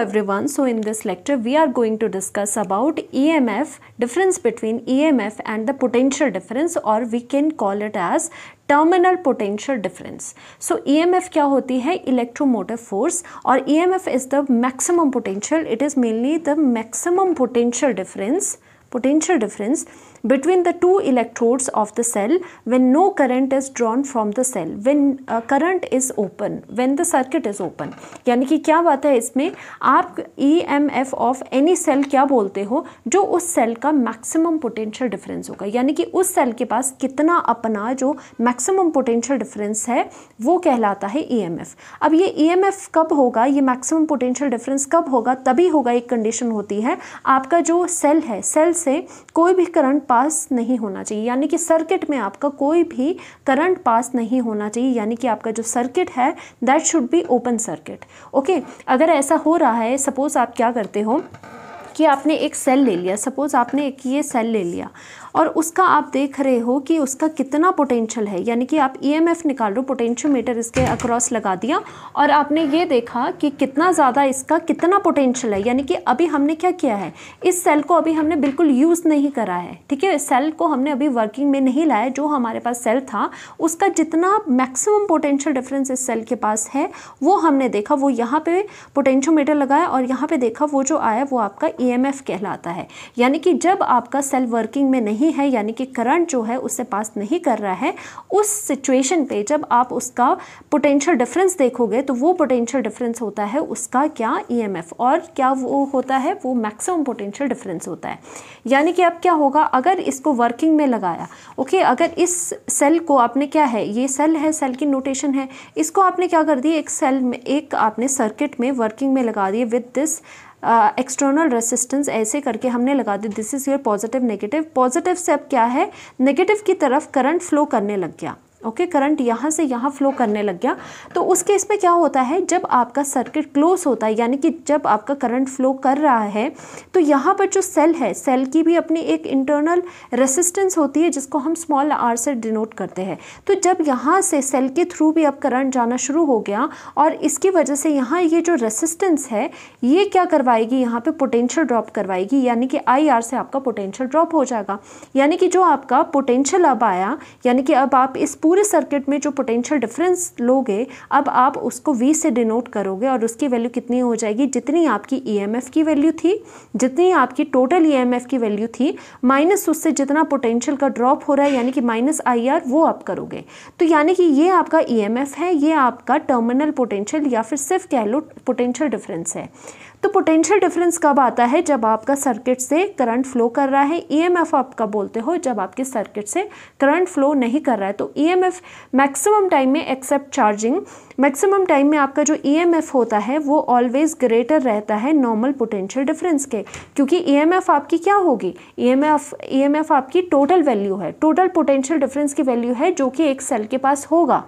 everyone so in this lecture we are going to discuss about emf difference between emf and the potential difference or we can call it as terminal potential difference so emf kya hoti hai electromotive force or emf is the maximum potential it is mainly the maximum potential difference potential difference between the two electrodes of the cell when no current is drawn from the cell when uh, current is open when the circuit is open यानी कि क्या बात है इसमें आप E M F of any cell क्या बोलते हो जो उस सेल का मैक्सिमम पोटेंशियल डिफरेंस होगा यानी कि उस सेल के पास कितना अपना जो मैक्सिमम पोटेंशियल डिफरेंस है वो कहलाता है ई एम एफ अब ये ई एम एफ कब होगा ये मैक्सिमम पोटेंशियल डिफरेंस कब होगा तभी होगा एक कंडीशन होती है आपका जो सेल है सेल से कोई भी करंट पास नहीं होना चाहिए यानी कि सर्किट में आपका कोई भी करंट पास नहीं होना चाहिए यानी कि आपका जो सर्किट है that should be open circuit okay अगर ऐसा हो रहा है सपोज़ आप क्या करते हो कि आपने एक सेल ले लिया सपोज़ आपने एक ये सेल ले लिया और उसका आप देख रहे हो कि उसका कितना पोटेंशियल है यानी कि आप ईएमएफ e निकाल लो पोटेंशियोमीटर इसके अक्रॉस लगा दिया और आपने ये देखा कि कितना ज़्यादा इसका कितना पोटेंशियल है यानी कि अभी हमने क्या किया है इस सेल को अभी हमने बिल्कुल यूज़ नहीं करा है ठीक है सेल को हमने अभी वर्किंग में नहीं लाया जो हमारे पास सेल था उसका जितना मैक्सिमम पोटेंशियल डिफरेंस इस सेल के पास है वो हमने देखा वो यहाँ पर पोटेंशियोमीटर लगाया और यहाँ पर देखा वो जो आया वो आपका ईएमएफ e कहलाता है यानी कि जब आपका सेल वर्किंग में नहीं है यानी कि करंट जो है उससे पास नहीं कर रहा है उस सिचुएशन पे जब आप उसका पोटेंशियल डिफरेंस देखोगे तो वो पोटेंशियल डिफरेंस होता है उसका क्या ईएमएफ e और क्या वो होता है वो मैक्सिमम पोटेंशियल डिफरेंस होता है यानी कि अब क्या होगा अगर इसको वर्किंग में लगाया ओके अगर इस सेल को आपने क्या है ये सेल है सेल की नोटेशन है इसको आपने क्या कर दिया एक सेल में एक आपने सर्किट में वर्किंग में लगा दिए with this external uh, resistance ऐसे करके हमने लगा दी this is your positive negative positive step क्या है नेगेटिव की तरफ करंट फ्लो करने लग गया ओके okay, करंट यहाँ से यहाँ फ्लो करने लग गया तो उस केस में क्या होता है जब आपका सर्किट क्लोज होता है यानी कि जब आपका करंट फ्लो कर रहा है तो यहाँ पर जो सेल है सेल की भी अपनी एक इंटरनल रेसिस्टेंस होती है जिसको हम स्मॉल आर से डिनोट करते हैं तो जब यहाँ से सेल के थ्रू भी अब करंट जाना शुरू हो गया और इसकी वजह से यहाँ ये जो रेसिस्टेंस है ये क्या करवाएगी यहाँ पर पोटेंशियल ड्रॉप करवाएगी यानी कि आई से आपका पोटेंशियल ड्रॉप हो जाएगा यानी कि जो आपका पोटेंशियल अब आया यानी कि अब आप इस पूरे सर्किट में जो पोटेंशियल डिफरेंस लोगे अब आप उसको वी से डिनोट करोगे और उसकी वैल्यू कितनी हो जाएगी जितनी आपकी ईएमएफ e की वैल्यू थी जितनी आपकी टोटल ईएमएफ e की वैल्यू थी माइनस उससे जितना पोटेंशियल का ड्रॉप हो रहा है यानी कि माइनस आर वो आप करोगे तो यानी कि ये आपका एफ e है ये आपका टर्मिनल पोटेंशियल या फिर सिर्फ कह लो पोटेंशियल डिफरेंस है तो पोटेंशियल डिफरेंस कब आता है जब आपका सर्किट से करंट फ्लो कर रहा है ईएमएफ e एफ आपका बोलते हो जब आपके सर्किट से करंट फ्लो नहीं कर रहा है तो ईएमएफ मैक्सिमम टाइम में एक्सेप्ट चार्जिंग मैक्सिमम टाइम में आपका जो ईएमएफ e होता है वो ऑलवेज ग्रेटर रहता है नॉर्मल पोटेंशियल डिफरेंस के क्योंकि ईएमएफ e आपकी क्या होगी एम एफ आपकी टोटल वैल्यू है टोटल पोटेंशियल डिफरेंस की वैल्यू है जो कि एक सेल के पास होगा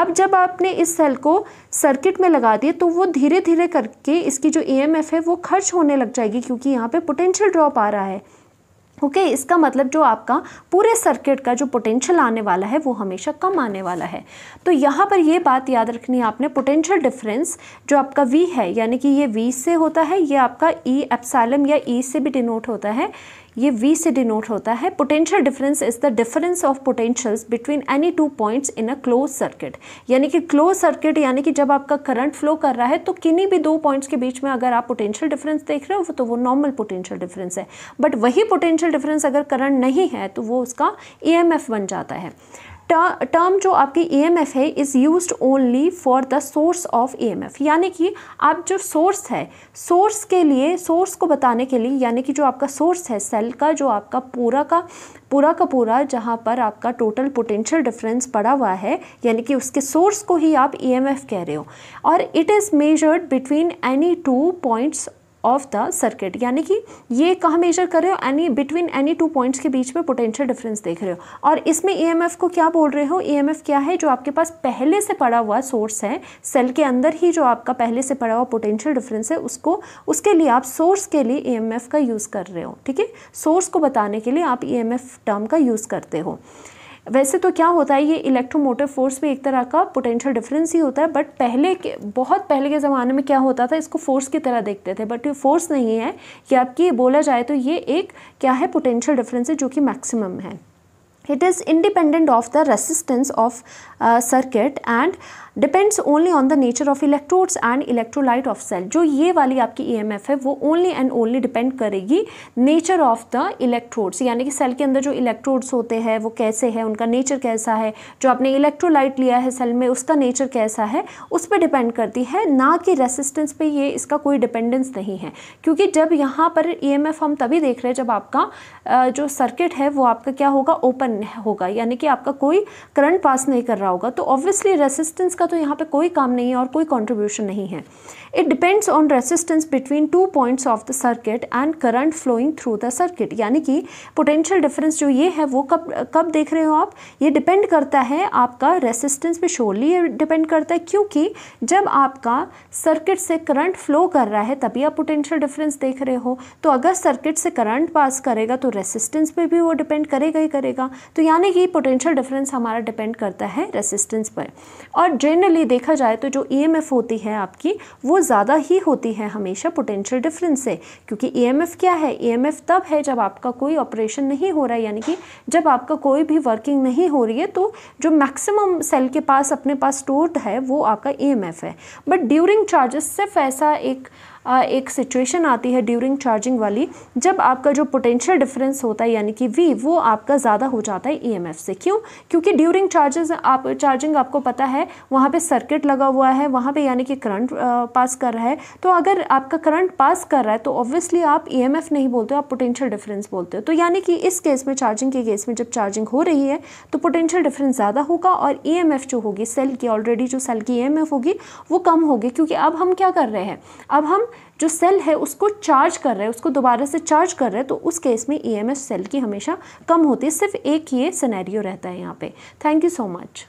अब जब आपने इस सेल को सर्किट में लगा दिया तो वो धीरे धीरे करके इसकी जो ई है वो खर्च होने लग जाएगी क्योंकि यहाँ पर पोटेंशियल ड्रॉप आ रहा है ओके okay, इसका मतलब जो आपका पूरे सर्किट का जो पोटेंशियल आने वाला है वो हमेशा कम आने वाला है तो यहाँ पर ये बात याद रखनी है आपने पोटेंशियल डिफरेंस जो आपका V है यानी कि ये V से होता है ये आपका E एप्सालम या E से भी डिनोट होता है ये V से डिनोट होता है potential difference is the difference of potentials between any two points in a close circuit यानी कि क्लोज सर्किट यानी कि जब आपका करंट फ्लो कर रहा है तो किन्हीं भी दो पॉइंट्स के बीच में अगर आप पोटेंशियल डिफरेंस देख रहे हो तो वो नॉर्मल पोटेंशियल डिफरेंस है बट वही पोटेंशियल पोटेंशियल डिफरेंस अगर करंट नहीं है तो वो उसका ई e बन जाता है टर्म जो आपकी ई e है is use only for the source of E यानी कि आप जो सोर्स है सोर्स के लिए सोर्स को बताने के लिए यानी कि जो आपका सोर्स है सेल का जो आपका पूरा का पूरा का पूरा जहाँ पर आपका टोटल पोटेंशियल डिफरेंस पड़ा हुआ है यानी कि उसके सोर्स को ही आप ई e कह रहे हो और it is measured between any two points of the circuit यानी कि ये कहाँ मेजर कर रहे हो any between any two points के बीच में पोटेंशियल डिफरेंस देख रहे हो और इसमें ई e को क्या बोल रहे हो ई e क्या है जो आपके पास पहले से पड़ा हुआ सोर्स है सेल के अंदर ही जो आपका पहले से पड़ा हुआ पोटेंशियल डिफरेंस है उसको उसके लिए आप सोर्स के लिए ई e का यूज़ कर रहे हो ठीक है सोर्स को बताने के लिए आप ई टर्म का यूज़ करते हो वैसे तो क्या होता है ये इलेक्ट्रोमोटिव फोर्स भी एक तरह का पोटेंशियल डिफरेंस ही होता है बट पहले के बहुत पहले के ज़माने में क्या होता था इसको फोर्स की तरह देखते थे बट ये फोर्स नहीं है कि आपकी बोला जाए तो ये एक क्या है पोटेंशियल डिफरेंस है जो कि मैक्सिमम है it is independent of the resistance of uh, circuit and depends only on the nature of electrodes and electrolyte of cell जो ये वाली आपकी EMF है वो only and only depend करेगी nature of the electrodes यानी कि cell के अंदर जो electrodes होते हैं वो कैसे हैं उनका nature कैसा है जो आपने electrolyte लिया है cell में उसका nature कैसा है उस पर depend करती है ना कि resistance पे ये इसका कोई dependence नहीं है क्योंकि जब यहाँ पर EMF हम तभी देख रहे हैं जब आपका जो circuit है वो आपका क्या होगा ओपन होगा यानी कि आपका कोई करंट पास नहीं कर रहा होगा तो ऑब्वियसली रेसिस्टेंस का तो यहाँ पे कोई काम नहीं है और कोई कॉन्ट्रीब्यूशन नहीं है it depends on resistance between two points of the circuit and current flowing through the circuit यानी कि पोटेंशियल डिफरेंस जो ये है वो कब कब देख रहे हो आप ये डिपेंड करता है आपका रेसिस्टेंस पे श्योरली ये डिपेंड करता है क्योंकि जब आपका सर्किट से करंट फ्लो कर रहा है तभी आप पोटेंशियल डिफरेंस देख रहे हो तो अगर सर्किट से करंट पास करेगा तो रेसिस्टेंस पे भी वो डिपेंड करेगा ही करेगा तो यानी कि पोटेंशियल डिफरेंस हमारा डिपेंड करता है रेसिस्टेंस पर और जनरली देखा जाए तो जो ई e होती है आपकी वो ज़्यादा ही होती है हमेशा पोटेंशियल डिफरेंस से क्योंकि ई e क्या है ई e तब है जब आपका कोई ऑपरेशन नहीं हो रहा है यानी कि जब आपका कोई भी वर्किंग नहीं हो रही है तो जो मैक्सिमम सेल के पास अपने पास स्टोर्ड है वो आपका ई है बट ड्यूरिंग चार्जेस सिर्फ ऐसा एक एक सिचुएशन आती है ड्यूरिंग चार्जिंग वाली जब आपका जो पोटेंशियल डिफरेंस होता है यानी कि वी वो आपका ज़्यादा हो जाता है ई e से क्यों क्योंकि ड्यूरिंग चार्जेस आप चार्जिंग आपको पता है वहाँ पर सर्किट लगा हुआ है वहाँ पर यानी कि करंट पास कर रहा है तो अगर आपका करंट पास कर रहा है तो ऑब्वियसली आप ई e नहीं बोलते हो आप पोटेंशियल डिफरेंस बोलते हो तो यानी कि इस केस में चार्जिंग के केस में जब चार्जिंग हो रही है तो पोटेंशियल डिफरेंस ज़्यादा होगा और ई e जो होगी सेल की ऑलरेडी जो सेल की ई होगी वो कम होगी क्योंकि अब हम क्या कर रहे हैं अब हम जो सेल है उसको चार्ज कर रहे हैं उसको दोबारा से चार्ज कर रहे हैं तो उस केस में ई e सेल की हमेशा कम होती है सिर्फ एक ये सिनेरियो रहता है यहाँ पे थैंक यू सो मच